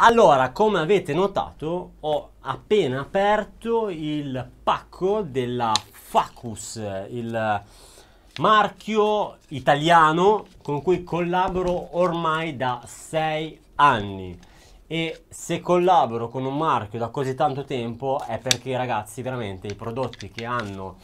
Allora, come avete notato, ho appena aperto il pacco della Facus, il marchio italiano con cui collaboro ormai da sei anni. E se collaboro con un marchio da così tanto tempo è perché, ragazzi, veramente i prodotti che hanno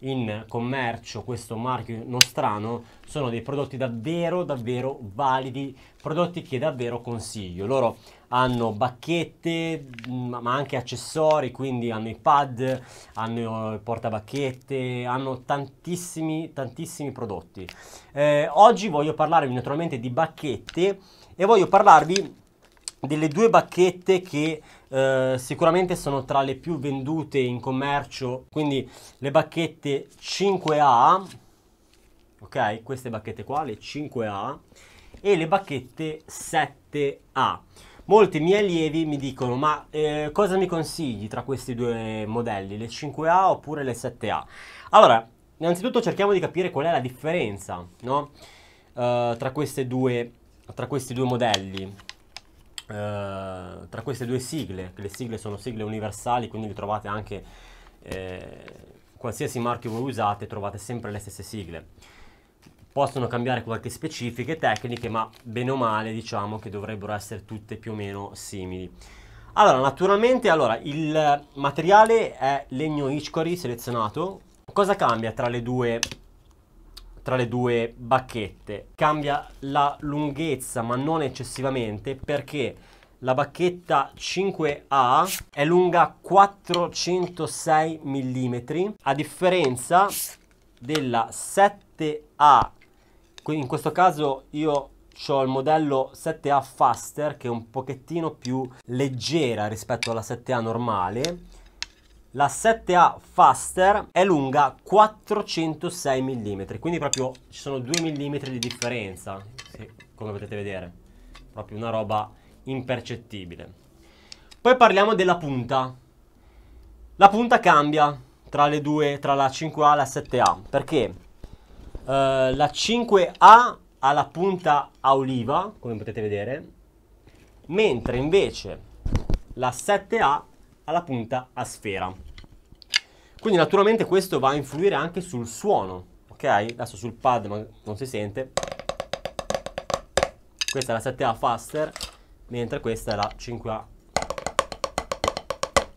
in commercio questo marchio nostrano sono dei prodotti davvero davvero validi prodotti che davvero consiglio loro hanno bacchette mm, ma anche accessori quindi hanno i pad hanno i portabacchette hanno tantissimi tantissimi prodotti eh, oggi voglio parlarvi naturalmente di bacchette e voglio parlarvi delle due bacchette che eh, sicuramente sono tra le più vendute in commercio, quindi le bacchette 5A, ok? Queste bacchette qua, le 5A, e le bacchette 7A. Molti miei allievi mi dicono, ma eh, cosa mi consigli tra questi due modelli, le 5A oppure le 7A? Allora, innanzitutto cerchiamo di capire qual è la differenza, no? eh, tra, due, tra questi due modelli eh, tra queste due sigle, le sigle sono sigle universali, quindi le trovate anche eh, qualsiasi marchio voi usate, trovate sempre le stesse sigle. Possono cambiare qualche specifiche tecniche, ma bene o male diciamo che dovrebbero essere tutte più o meno simili. Allora, naturalmente, allora, il materiale è legno Hickory selezionato. Cosa cambia tra le due tra le due bacchette. Cambia la lunghezza ma non eccessivamente perché la bacchetta 5A è lunga 406 mm a differenza della 7A. Quindi in questo caso io ho il modello 7A Faster che è un pochettino più leggera rispetto alla 7A normale la 7A Faster è lunga 406 mm, quindi proprio ci sono 2 mm di differenza, come potete vedere, proprio una roba impercettibile. Poi parliamo della punta. La punta cambia tra le due, tra la 5A e la 7A, perché eh, la 5A ha la punta a oliva, come potete vedere, mentre invece la 7A ha la punta a sfera. Quindi naturalmente questo va a influire anche sul suono, ok? Adesso sul pad ma non si sente. Questa è la 7A faster, mentre questa è la 5A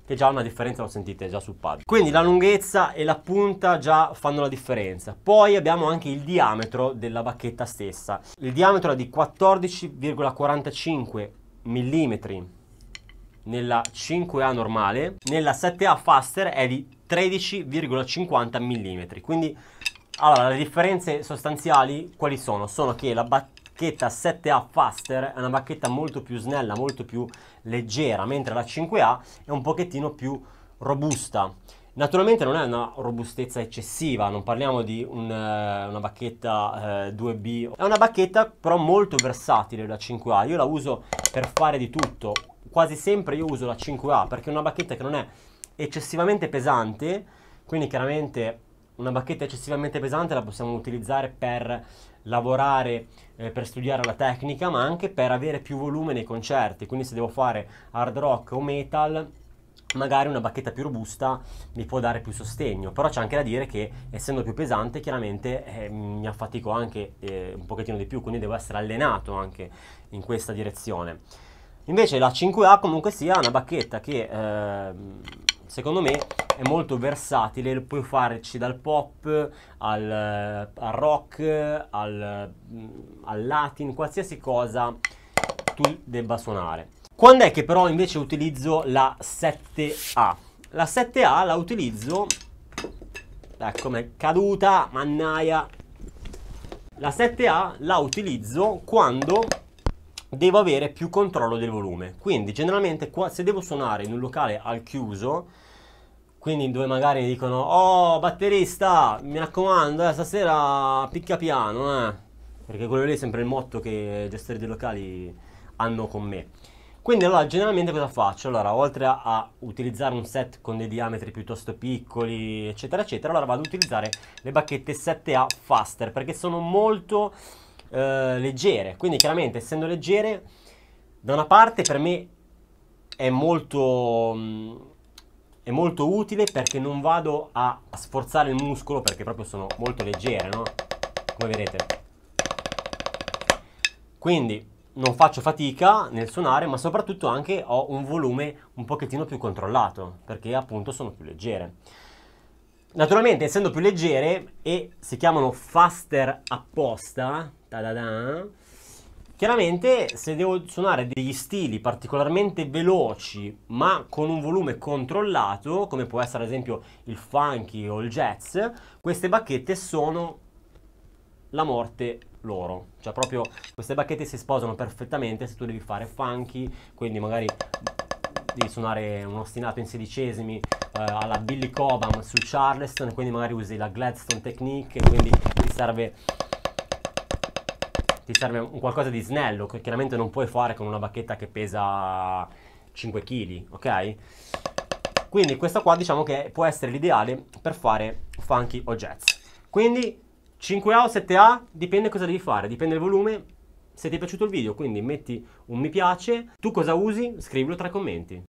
che già una differenza lo sentite già sul pad. Quindi la lunghezza e la punta già fanno la differenza. Poi abbiamo anche il diametro della bacchetta stessa. Il diametro è di 14,45 mm nella 5A normale, nella 7A Faster è di 13,50 mm. Quindi allora, le differenze sostanziali quali sono? Sono che la bacchetta 7A Faster è una bacchetta molto più snella, molto più leggera, mentre la 5A è un pochettino più robusta. Naturalmente non è una robustezza eccessiva, non parliamo di un, eh, una bacchetta eh, 2B, è una bacchetta però molto versatile la 5A, io la uso per fare di tutto, quasi sempre io uso la 5A perché è una bacchetta che non è eccessivamente pesante, quindi chiaramente una bacchetta eccessivamente pesante la possiamo utilizzare per lavorare, eh, per studiare la tecnica, ma anche per avere più volume nei concerti, quindi se devo fare hard rock o metal magari una bacchetta più robusta mi può dare più sostegno, però c'è anche da dire che essendo più pesante chiaramente eh, mi affatico anche eh, un pochettino di più, quindi devo essere allenato anche in questa direzione. Invece la 5A comunque sia una bacchetta che eh, secondo me è molto versatile, puoi farci dal pop al, eh, al rock, al, mm, al latin, qualsiasi cosa tu debba suonare. Quando è che però invece utilizzo la 7A? La 7A la utilizzo, ecco, è caduta, mannaia. La 7A la utilizzo quando devo avere più controllo del volume. Quindi generalmente qua, se devo suonare in un locale al chiuso, quindi dove magari mi dicono oh batterista mi raccomando eh, stasera picca piano eh. perché quello lì è sempre il motto che i gestori dei locali hanno con me quindi allora generalmente cosa faccio? Allora oltre a, a, utilizzare un set con dei diametri piuttosto piccoli eccetera eccetera allora vado ad utilizzare le bacchette 7A Faster perché sono molto eh, leggere. Quindi chiaramente essendo leggere, da una parte per me è molto, mh, mm, è molto utile perché non vado a sforzare il muscolo perché proprio sono molto leggere, no? Come vedete. Quindi non faccio fatica nel suonare, ma soprattutto anche ho un volume un pochettino più controllato, perché appunto sono più leggere. Naturalmente, essendo più leggere e si chiamano faster apposta, Ta-da-da. Chiaramente se devo suonare degli stili particolarmente veloci ma con un volume controllato, come può essere ad esempio il funky o il jazz, queste bacchette sono la morte loro. Cioè proprio queste bacchette si sposano perfettamente se tu devi fare funky, quindi magari devi suonare un ostinato in sedicesimi eh, alla Billy Cobham su Charleston, quindi magari usi la Gladstone Technique, quindi ti serve ti serve un qualcosa di snello, che chiaramente non puoi fare con una bacchetta che pesa 5 kg, ok? Quindi questa qua diciamo che può essere l'ideale per fare funky o jazz. Quindi 5A o 7A, dipende cosa devi fare, dipende dal volume. Se ti è piaciuto il video, quindi metti un mi piace. Tu cosa usi? Scrivilo tra i commenti.